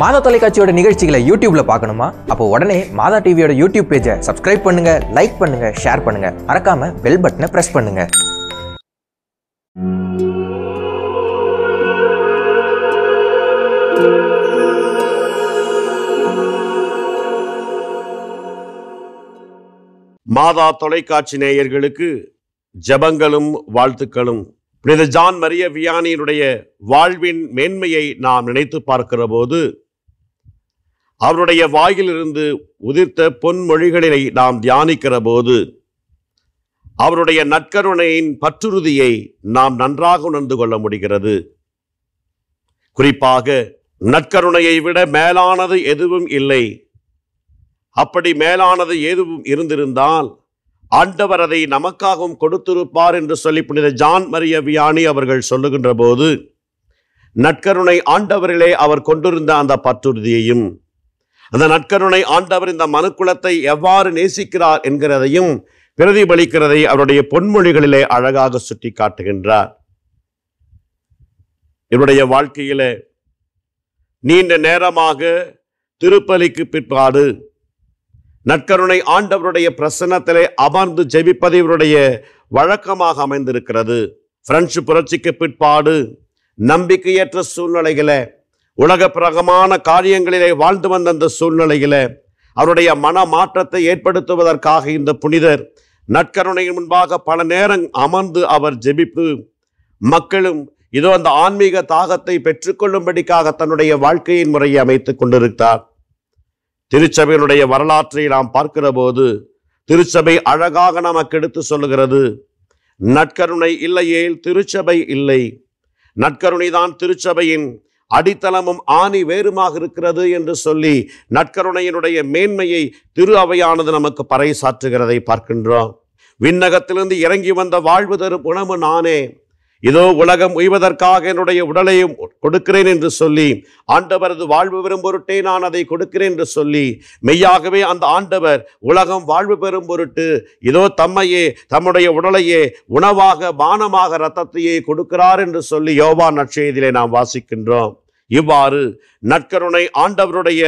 மாதா தொலைக்காட்சியோட நிகழ்ச்சிகளை யூடியூப்ல பார்க்கணுமா அப்போ உடனே மாதா டிவியோட யூடியூப் பேஜை சப்ஸ்கிரைப் பண்ணுங்க லைக் பண்ணுங்க ஷேர் பண்ணுங்க மறக்காம பெல் பட்டனை பிரஸ் பண்ணுங்க மாதா தொலைக்காட்சி நேயர்களுக்கு ஜபங்களும் வாழ்த்துக்களும் புனித ஜான் மரிய வியானியினுடைய வாழ்வின் மேன்மையை நாம் நினைத்து பார்க்கிற போது அவருடைய வாயிலிருந்து உதிர்த்த பொன்மொழிகளினை நாம் தியானிக்கிற போது அவருடைய நற்கருணையின் பற்றுறுதியை நாம் நன்றாக உணர்ந்து கொள்ள முடிகிறது குறிப்பாக நற்கருணையை விட மேலானது எதுவும் இல்லை அப்படி மேலானது எதுவும் இருந்திருந்தால் ஆண்டவர் அதை நமக்காகவும் கொடுத்திருப்பார் என்று சொல்லி புனித ஜான் மரிய வியானி அவர்கள் சொல்லுகின்ற போது நற்கருணை ஆண்டவரிலே அவர் கொண்டிருந்த அந்த பற்றுறுதியையும் அந்த நற்கருணை ஆண்டவர் இந்த மனுக்குலத்தை எவ்வாறு நேசிக்கிறார் என்கிறதையும் பிரதிபலிக்கிறதை அவருடைய பொன்மொழிகளிலே அழகாக சுட்டி காட்டுகின்றார் இவருடைய வாழ்க்கையிலே நீண்ட நேரமாக திருப்பலிக்கு பிற்பாடு நற்கருணை ஆண்டவருடைய பிரசன்னத்திலே அமர்ந்து ஜெபிப்பது இவருடைய வழக்கமாக அமைந்திருக்கிறது பிரெஞ்சு புரட்சிக்கு பிற்பாடு நம்பிக்கையற்ற சூழ்நிலைகளை உலக பிரகமான காரியங்களிலே வாழ்ந்து வந்த அந்த சூழ்நிலையில் அவருடைய மன மாற்றத்தை ஏற்படுத்துவதற்காக இந்த புனிதர் நற்கருணையின் முன்பாக பல நேரம் அமர்ந்து அவர் ஜெபிப்பு மக்களும் இதோ அந்த ஆன்மீக தாகத்தை பெற்றுக்கொள்ளும்படிக்காக தன்னுடைய வாழ்க்கையின் முறையை அமைத்து கொண்டிருக்கிறார் திருச்சபையினுடைய வரலாற்றை நாம் பார்க்கிற போது திருச்சபை அழகாக நமக்கு எடுத்து சொல்லுகிறது நற்கருணை இல்லையேல் திருச்சபை இல்லை நற்கருணை தான் திருச்சபையின் அடித்தளமும் ஆணி வேறுமாக இருக்கிறது என்று சொல்லி நற்கருணையினுடைய மேன்மையை திரு அவையானது நமக்கு பறைசாற்றுகிறதை பார்க்கின்றோம் விண்ணகத்திலிருந்து இறங்கி வந்த வாழ்வு தரும் உணவு நானே இதோ உலகம் உய்வதற்காக என்னுடைய உடலையும் கொடுக்கிறேன் என்று சொல்லி ஆண்டவரது வாழ்வு பெறும் பொருட்டே நான் அதை கொடுக்கிறேன் என்று சொல்லி மெய்யாகவே அந்த ஆண்டவர் உலகம் வாழ்வு பெறும் பொருட்டு இதோ தம்மையே தம்முடைய உடலையே உணவாக பானமாக இரத்தத்தையே கொடுக்கிறார் என்று சொல்லி யோவா நற்செய்தியிலே நாம் வாசிக்கின்றோம் இவ்வாறு நற்கருணை ஆண்டவருடைய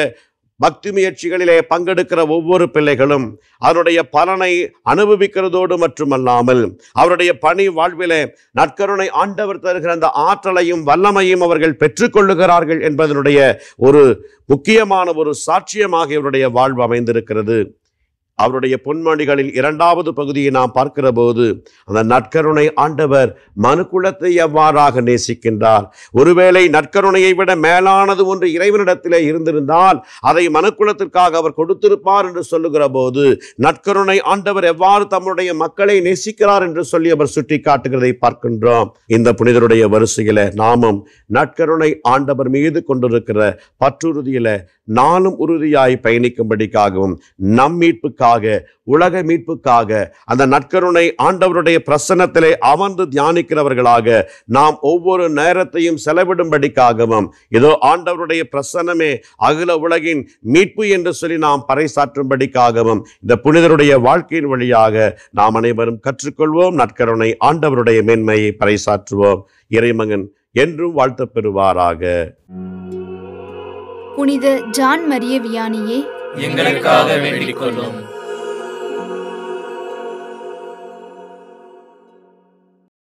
பக்தி முயற்சிகளிலே பங்கெடுக்கிற ஒவ்வொரு பிள்ளைகளும் அதனுடைய பலனை அனுபவிக்கிறதோடு மட்டுமல்லாமல் அவருடைய பணி வாழ்விலே நற்கருணை ஆண்டவர் தருகிற அந்த ஆற்றலையும் வல்லமையும் அவர்கள் பெற்றுக்கொள்ளுகிறார்கள் என்பதனுடைய ஒரு முக்கியமான ஒரு சாட்சியமாக இவருடைய வாழ்வு அமைந்திருக்கிறது அவருடைய பொன்மொழிகளில் இரண்டாவது பகுதியை நாம் பார்க்கிற போது அந்த நற்கருணை ஆண்டவர் மனுக்குலத்தை எவ்வாறாக நேசிக்கின்றார் ஒருவேளை நற்கருணையை விட மேலானது ஒன்று இறைவனிடத்திலே இருந்திருந்தால் அதை மனுக்குளத்திற்காக அவர் கொடுத்திருப்பார் என்று சொல்லுகிற போது நற்கருணை ஆண்டவர் எவ்வாறு தம்முடைய மக்களை நேசிக்கிறார் என்று சொல்லி அவர் சுட்டி காட்டுகிறதை பார்க்கின்றோம் இந்த புனிதருடைய வரிசையில நாமும் நற்கருணை ஆண்டவர் மீது கொண்டிருக்கிற பற்றுறுதியில நானும் உறுதியாய் பயணிக்கும்படிக்காகவும் நம் மீட்புக்காக மீட்புக்காக உலக மீட்புக்காக அந்த நற்கருணை ஆண்டவருடைய பிரசன்னத்திலே அமர்ந்து தியானிக்கிறவர்களாக நாம் ஒவ்வொரு நேரத்தையும் செலவிடும்படிக்காகவும் இதோ ஆண்டவருடைய பிரசன்னமே அகில உலகின் மீட்பு என்று சொல்லி நாம் பறைசாற்றும்படிக்காகவும் இந்த புனிதருடைய வாழ்க்கையின் வழியாக நாம் அனைவரும் கற்றுக்கொள்வோம் நற்கருணை ஆண்டவருடைய மேன்மையை பறைசாற்றுவோம் இறைமகன் என்றும் வாழ்த்த பெறுவாராக புனித ஜான் மரிய வியானியே எங்களுக்காக வேண்டிக் கொள்ளும்